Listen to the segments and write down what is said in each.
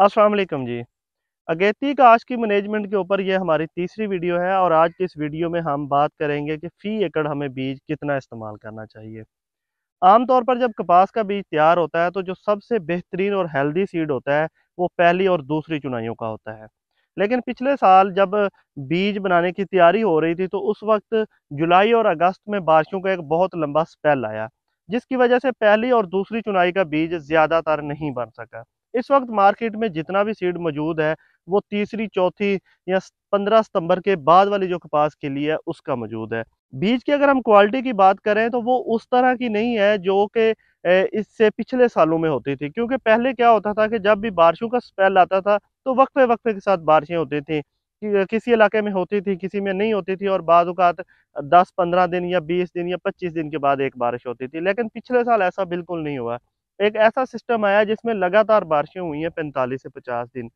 असलकम जी अगेती काश की मैनेजमेंट के ऊपर ये हमारी तीसरी वीडियो है और आज की इस वीडियो में हम बात करेंगे कि फ़ी एकड़ हमें बीज कितना इस्तेमाल करना चाहिए आमतौर पर जब कपास का बीज तैयार होता है तो जो सबसे बेहतरीन और हेल्दी सीड होता है वो पहली और दूसरी चुनाइयों का होता है लेकिन पिछले साल जब बीज बनाने की तैयारी हो रही थी तो उस वक्त जुलाई और अगस्त में बारिशों का एक बहुत लंबा स्पेल आया जिसकी वजह से पहली और दूसरी चुनाई का बीज ज़्यादातर नहीं बन सका इस वक्त मार्केट में जितना भी सीड मौजूद है वो तीसरी चौथी या पंद्रह सितंबर के बाद वाली जो कपास लिए है उसका मौजूद है बीज की अगर हम क्वालिटी की बात करें तो वो उस तरह की नहीं है जो कि इससे पिछले सालों में होती थी क्योंकि पहले क्या होता था कि जब भी बारिशों का स्पेल आता था तो वक्फे वक्फे के साथ बारिशें होती थी किसी इलाके में होती थी किसी में नहीं होती थी और अवत दस पंद्रह दिन या बीस दिन या पच्चीस दिन के बाद एक बारिश होती थी लेकिन पिछले साल ऐसा बिल्कुल नहीं हुआ एक ऐसा सिस्टम आया जिसमें लगातार बारिशें हुई हैं पैंतालीस से पचास दिन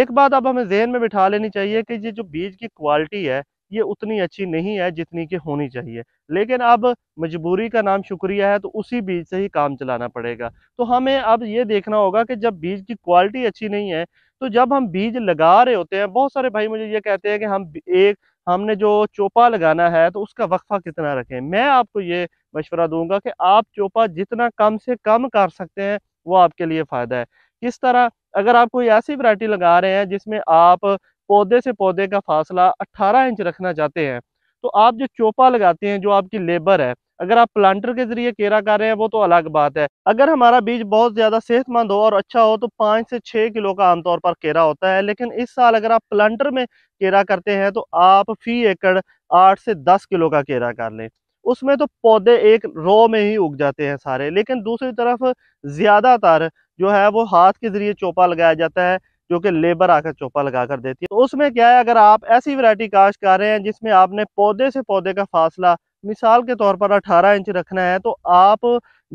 एक बात अब हमें जहन में बिठा लेनी चाहिए कि ये जो बीज की क्वालिटी है ये उतनी अच्छी नहीं है जितनी कि होनी चाहिए लेकिन अब मजबूरी का नाम शुक्रिया है तो उसी बीज से ही काम चलाना पड़ेगा तो हमें अब ये देखना होगा कि जब बीज की क्वालिटी अच्छी नहीं है तो जब हम बीज लगा रहे होते हैं बहुत सारे भाई मुझे ये कहते हैं कि हम एक हमने जो चोपा लगाना है तो उसका वक्फा कितना रखें मैं आपको ये मशवरा दूंगा कि आप चोपा जितना कम से कम कर सकते हैं वो आपके लिए फ़ायदा है किस तरह अगर आप कोई ऐसी वरायटी लगा रहे हैं जिसमें आप पौधे से पौधे का फासला 18 इंच रखना चाहते हैं तो आप जो चोपा लगाते हैं जो आपकी लेबर है अगर आप प्लांटर के जरिए केरा कर रहे हैं वो तो अलग बात है अगर हमारा बीज बहुत ज़्यादा सेहतमंद हो और अच्छा हो तो पाँच से छः किलो का आमतौर पर केरा होता है लेकिन इस साल अगर आप प्लांटर में केरा करते हैं तो आप फी एकड़ आठ से दस किलो का केरा कर लें उसमें तो पौधे एक रो में ही उग जाते हैं सारे लेकिन दूसरी तरफ ज़्यादातर जो है वो हाथ के ज़रिए चोपा लगाया जाता है जो कि लेबर आकर चोपा लगा कर देती है तो उसमें क्या है अगर आप ऐसी वैरायटी काश्त कर रहे हैं जिसमें आपने पौधे से पौधे का फासला मिसाल के तौर पर अठारह इंच रखना है तो आप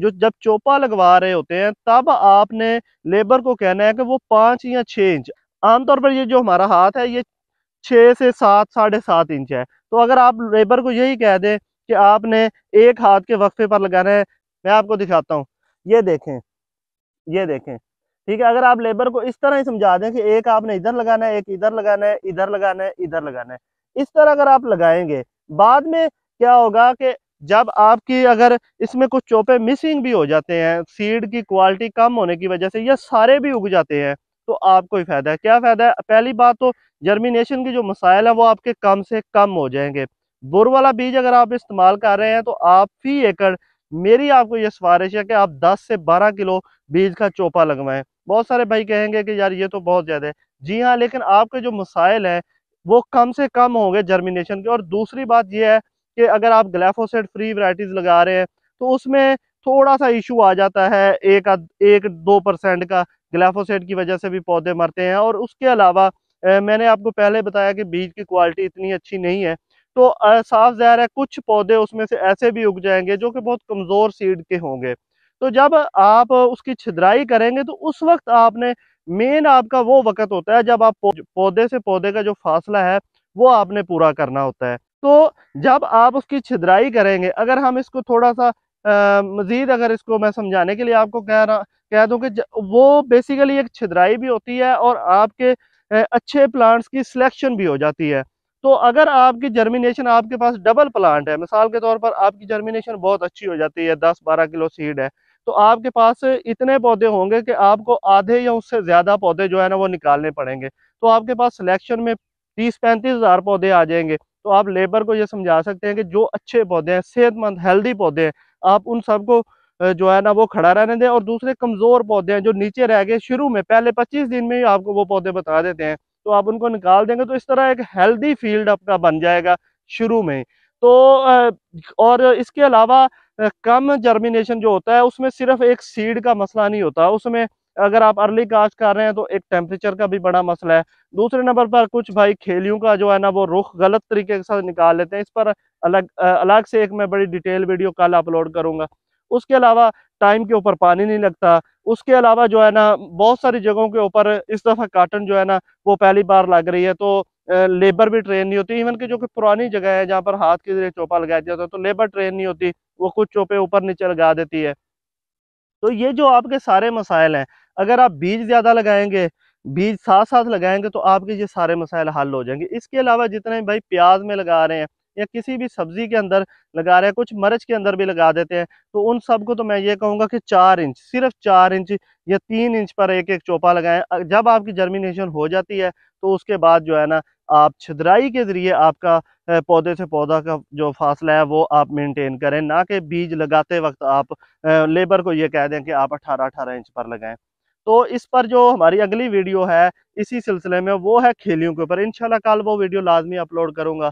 जो जब चोपा लगवा रहे होते हैं तब आपने लेबर को कहना है कि वो पाँच या छः इंच आमतौर पर ये जो हमारा हाथ है ये छः से सात साढ़े सात इंच है तो अगर आप लेबर को यही कह दें कि आपने एक हाथ के वक्फे पर लगाना है मैं आपको दिखाता हूँ ये देखें ये देखें ठीक है अगर आप लेबर को इस तरह ही समझा दें कि एक आपने इधर लगाना है एक इधर लगाना है इधर लगाना है इधर लगाना है इस तरह अगर आप लगाएंगे बाद में क्या होगा कि जब आपकी अगर इसमें कुछ चोपे मिसिंग भी हो जाते हैं सीड की क्वालिटी कम होने की वजह से या सारे भी उग जाते हैं तो आपको ही फायदा है क्या फायदा है पहली बात तो जर्मिनेशन के जो मसाइल हैं वो आपके कम से कम हो जाएंगे बुर वाला बीज अगर आप इस्तेमाल कर रहे हैं तो आप फी एकड़ मेरी आपको ये सिफारिश है कि आप 10 से 12 किलो बीज का चोपा लगवाएं बहुत सारे भाई कहेंगे कि यार ये तो बहुत ज़्यादा है जी हाँ लेकिन आपके जो मसाइल हैं वो कम से कम होंगे जर्मिनेशन के और दूसरी बात यह है कि अगर आप ग्लैफोसेट फ्री वराइटीज़ लगा रहे हैं तो उसमें थोड़ा सा इशू आ जाता है एक एक दो परसेंट का ग्लैफोसेट की वजह से भी पौधे मरते हैं और उसके अलावा मैंने आपको पहले बताया कि बीज की क्वालिटी इतनी अच्छी नहीं है तो साफ जहर है कुछ पौधे उसमें से ऐसे भी उग जाएंगे जो कि बहुत कमज़ोर सीड के होंगे तो जब आप उसकी छिदराई करेंगे तो उस वक्त आपने मेन आपका वो वक्त होता है जब आप पौधे से पौधे का जो फासला है वो आपने पूरा करना होता है तो जब आप उसकी छिदराई करेंगे अगर हम इसको थोड़ा सा मजीद अगर इसको मैं समझाने के लिए आपको कह रहा कह दूं कि वो बेसिकली एक छिदराई भी होती है और आपके अच्छे प्लांट्स की सिलेक्शन भी हो जाती है तो अगर आपकी जर्मिनेशन आपके पास डबल प्लांट है मिसाल के तौर पर आपकी जर्मिनेशन बहुत अच्छी हो जाती है दस बारह किलो सीड है तो आपके पास इतने पौधे होंगे कि आपको आधे या उससे ज़्यादा पौधे जो है ना वो निकालने पड़ेंगे तो आपके पास सिलेक्शन में तीस पैंतीस हज़ार पौधे आ जाएंगे तो आप लेबर को ये समझा सकते हैं कि जो अच्छे पौधे हैं सेहतमंद हेल्दी पौधे हैं आप उन सबको जो है ना वो खड़ा रहने दें और दूसरे कमज़ोर पौधे हैं जो नीचे रह गए शुरू में पहले पच्चीस दिन में ही आपको वो पौधे बता देते हैं तो आप उनको निकाल देंगे तो इस तरह एक हेल्दी फील्ड आपका बन जाएगा शुरू में तो और इसके अलावा कम जर्मिनेशन जो होता है उसमें सिर्फ एक सीड का मसला नहीं होता उसमें अगर आप अर्ली कास्ट कर रहे हैं तो एक टेम्परेचर का भी बड़ा मसला है दूसरे नंबर पर कुछ भाई खेलियों का जो है ना वो रुख गलत तरीके के साथ निकाल लेते हैं इस पर अलग अलग से एक मैं बड़ी डिटेल वीडियो कल अपलोड करूंगा उसके अलावा टाइम के ऊपर पानी नहीं लगता उसके अलावा जो है ना बहुत सारी जगहों के ऊपर इस दफ़ा काटन जो है ना वो पहली बार लग रही है तो लेबर भी ट्रेन नहीं होती इवन की जो कि पुरानी जगह है जहाँ पर हाथ के जरिए चौपा लगाया जाता है तो लेबर ट्रेन नहीं होती वो कुछ चौपे ऊपर नीचे लगा देती है तो ये जो आपके सारे मसाइल हैं अगर आप बीज ज़्यादा लगाएंगे बीज साथ साथ लगाएंगे तो आपके ये सारे मसाइल हल हो जाएंगे इसके अलावा जितने भाई प्याज में लगा रहे हैं या किसी भी सब्जी के अंदर लगा रहे हैं कुछ मर्च के अंदर भी लगा देते हैं तो उन सब को तो मैं ये कहूँगा कि चार इंच सिर्फ चार इंच या तीन इंच पर एक एक चोपा लगाएं जब आपकी जर्मिनेशन हो जाती है तो उसके बाद जो है ना आप छिदराई के ज़रिए आपका पौधे से पौधा का जो फासला है वो आप मेंटेन करें ना कि बीज लगाते वक्त आप लेबर को ये कह दें कि आप 18 अठारह इंच पर लगाएं तो इस पर जो हमारी अगली वीडियो है इसी सिलसिले में वो है खेलियों के ऊपर इनशाला कल वो वीडियो लाजमी अपलोड करूंगा